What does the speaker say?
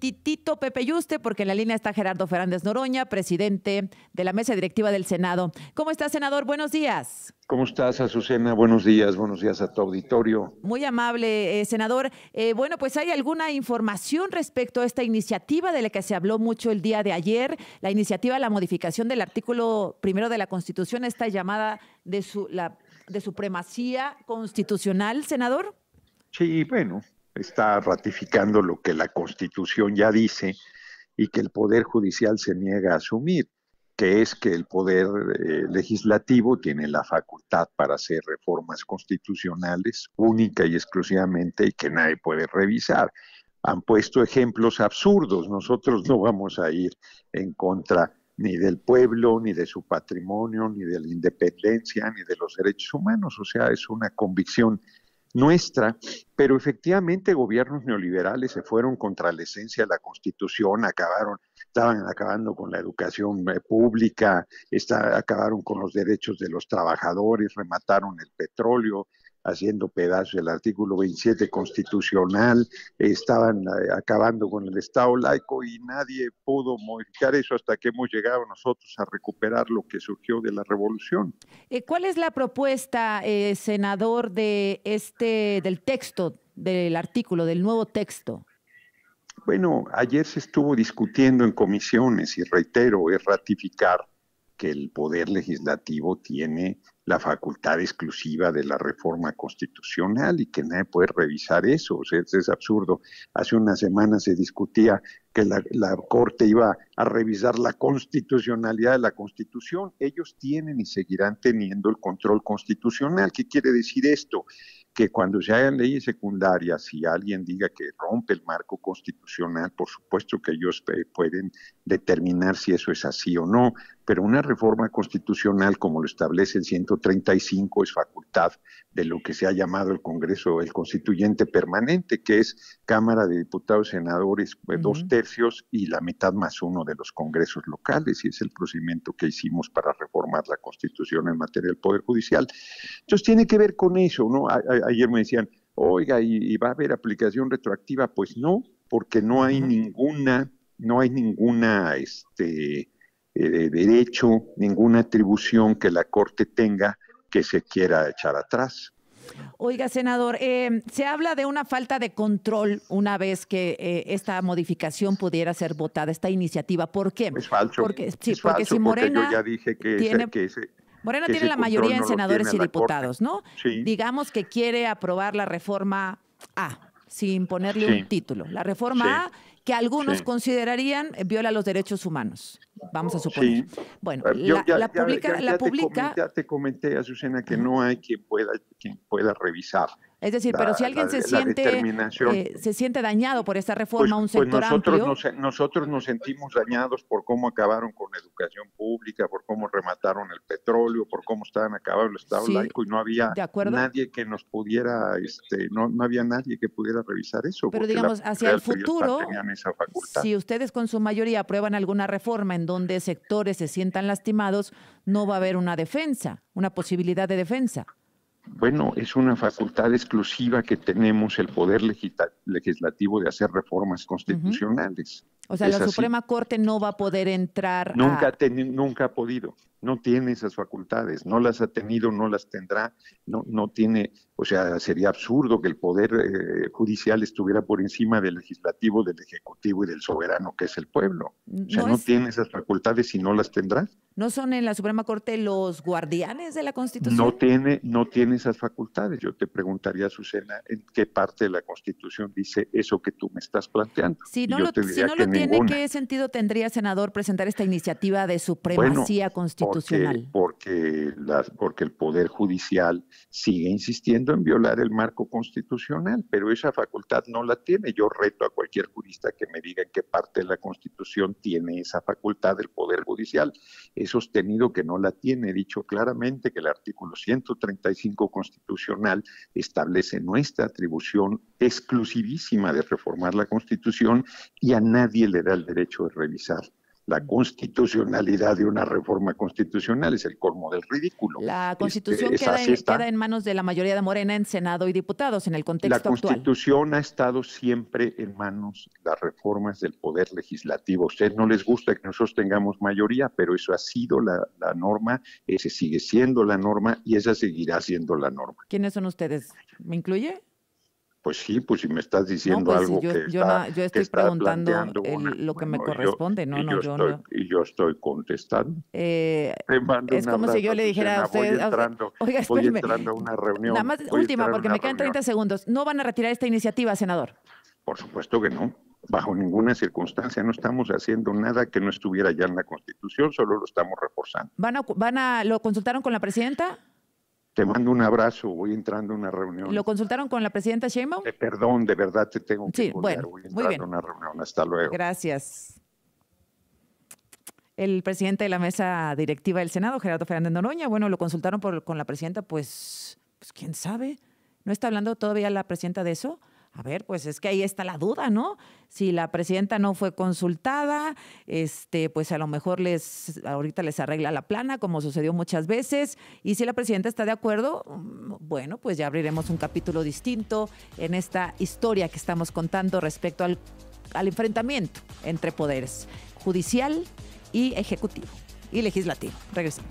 Titito Pepe Yuste, porque en la línea está Gerardo Fernández Noroña, presidente de la mesa directiva del Senado. ¿Cómo está, senador? Buenos días. ¿Cómo estás, Azucena? Buenos días, buenos días a tu auditorio. Muy amable, eh, senador. Eh, bueno, pues hay alguna información respecto a esta iniciativa de la que se habló mucho el día de ayer, la iniciativa de la modificación del artículo primero de la Constitución, esta llamada de, su, la, de supremacía constitucional, senador. Sí, bueno, está ratificando lo que la Constitución ya dice y que el Poder Judicial se niega a asumir, que es que el Poder eh, Legislativo tiene la facultad para hacer reformas constitucionales única y exclusivamente y que nadie puede revisar. Han puesto ejemplos absurdos. Nosotros no vamos a ir en contra ni del pueblo, ni de su patrimonio, ni de la independencia, ni de los derechos humanos. O sea, es una convicción nuestra, pero efectivamente gobiernos neoliberales se fueron contra la esencia de la Constitución, acabaron, estaban acabando con la educación eh, pública, acabaron con los derechos de los trabajadores, remataron el petróleo, haciendo pedazos el artículo 27 constitucional, estaban eh, acabando con el Estado laico y nadie pudo modificar eso hasta que hemos llegado nosotros a recuperar lo que surgió de la revolución. Eh, ¿Cuál es la propuesta, eh, senador, de este del texto del artículo, del nuevo texto? Bueno, ayer se estuvo discutiendo en comisiones y reitero, es ratificar que el poder legislativo tiene la facultad exclusiva de la reforma constitucional y que nadie puede revisar eso. O sea, es, absurdo. Hace unas semanas se discutía que la, la, Corte iba a revisar la constitucionalidad de la Constitución. Ellos tienen y seguirán teniendo el control constitucional. ¿Qué quiere decir esto? Que cuando se hagan leyes secundarias, si alguien diga que rompe el marco constitucional, por supuesto que ellos eh, pueden determinar si eso es así o no, pero una reforma constitucional, como lo establece el 135, es facultad de lo que se ha llamado el Congreso, el Constituyente Permanente, que es Cámara de Diputados, Senadores, pues, dos tercios y la mitad más uno de los congresos locales, y es el procedimiento que hicimos para reformar la Constitución en materia del Poder Judicial. Entonces, tiene que ver con eso, ¿no? ayer me decían, oiga, ¿y, va a haber aplicación retroactiva? Pues no, porque no hay ninguna, no hay ninguna, este, eh, de derecho, ninguna atribución que la Corte tenga que se quiera echar atrás. Oiga, senador, eh, se habla de una falta de control una vez que eh, esta modificación pudiera ser votada, esta iniciativa. ¿Por qué? Porque, si Morena ya dije que tiene, tiene la mayoría en senadores y diputados, ¿no? Digamos que quiere aprobar la reforma A, sin ponerle un título. La reforma A, que algunos considerarían eh, viola los derechos humanos, vamos a suponer. Bueno, la, ya, la, ya, te comenté, Azucena, que no hay quien pueda, quien pueda revisar es decir, pero si alguien se, siente, eh, se siente dañado por esta pues, reforma, un pues sector nosotros Nos, nosotros nos sentimos dañados por cómo acabaron con la educación pública, por cómo remataron el petróleo, por cómo estaban acabados el Estado laico y no había nadie que nos pudiera, este, no, no había nadie que pudiera revisar eso. Pero digamos, hacia el futuro, si ustedes con su mayoría aprueban alguna reforma en donde sectores se sientan lastimados, no va a haber una defensa, una posibilidad de defensa bueno, es una facultad exclusiva que tenemos el poder legislativo de hacer reformas constitucionales. O sea, la Suprema Corte no va a poder entrar. a... nunca ha podido no tiene esas facultades, no las ha tenido, no las tendrá, no, no tiene, o sea, sería absurdo que el poder eh, judicial estuviera por encima del legislativo, del ejecutivo y del soberano, que es el pueblo. O sea, no, tiene esas facultades y no las tendrá. ¿No son en la Suprema Corte los guardianes de la Constitución? No tiene, no tiene esas facultades. Yo te preguntaría, Susana, ¿en qué parte de la Constitución dice eso que tú me estás planteando? Si no, lo, tiene, ¿qué sentido tendría, senador, presentar esta iniciativa de supremacía constitucional? Porque, el Poder Judicial sigue insistiendo en violar el marco constitucional, pero esa facultad no la tiene. Yo reto a cualquier jurista que me diga en qué parte de la Constitución tiene esa facultad del Poder Judicial. He sostenido que no la tiene. He dicho claramente que el artículo 135 constitucional establece nuestra atribución exclusivísima de reformar la Constitución y a nadie le da el derecho de revisar la constitucionalidad de una reforma constitucional, es el colmo del ridículo. La este, constitución queda, en, manos de la mayoría de Morena en Senado y diputados en el contexto actual. La constitución ha estado siempre en manos de las reformas del poder legislativo. A ustedes no les gusta que nosotros tengamos mayoría, pero eso ha sido la, norma, ese sigue siendo la norma y esa seguirá siendo la norma. ¿Quiénes son ustedes? ¿Me incluye? Pues sí, pues si me estás diciendo pues algo yo, que yo, yo estoy preguntando lo que me corresponde, no, no, yo, no. Y yo estoy contestando. Eh, es como si yo le dijera a usted, oiga, voy una reunión. Nada más última, porque me quedan 30 segundos. ¿No van a retirar esta iniciativa, senador? Por supuesto que no. Bajo ninguna circunstancia no estamos haciendo nada que no estuviera ya en la Constitución, solo lo estamos reforzando. ¿Van van a, ¿Lo consultaron con la presidenta? Te mando un abrazo, voy entrando a una reunión. ¿Lo consultaron con la presidenta Sheinbaum? Eh, perdón, de verdad te tengo que sí, voy entrando a una reunión. Hasta luego. Gracias. El presidente de la mesa directiva del Senado, Gerardo Fernández Noroña, bueno, lo consultaron con la presidenta, pues, pues quién sabe. ¿No está hablando todavía la presidenta de eso? A ver, pues es que ahí está la duda, ¿no? Si la presidenta no fue consultada, este, pues a lo mejor les ahorita les arregla la plana, como sucedió muchas veces, y si la presidenta está de acuerdo, mm, bueno, pues ya abriremos un capítulo distinto en esta historia que estamos contando respecto al, al enfrentamiento entre poderes judicial y ejecutivo y legislativo. Regresamos.